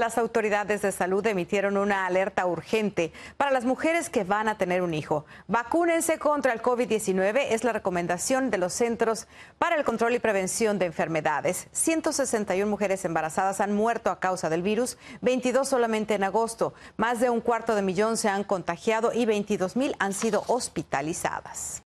Las autoridades de salud emitieron una alerta urgente para las mujeres que van a tener un hijo. Vacúnense contra el COVID-19 es la recomendación de los Centros para el Control y Prevención de Enfermedades. 161 mujeres embarazadas han muerto a causa del virus, 22 solamente en agosto. Más de un cuarto de millón se han contagiado y 22 mil han sido hospitalizadas.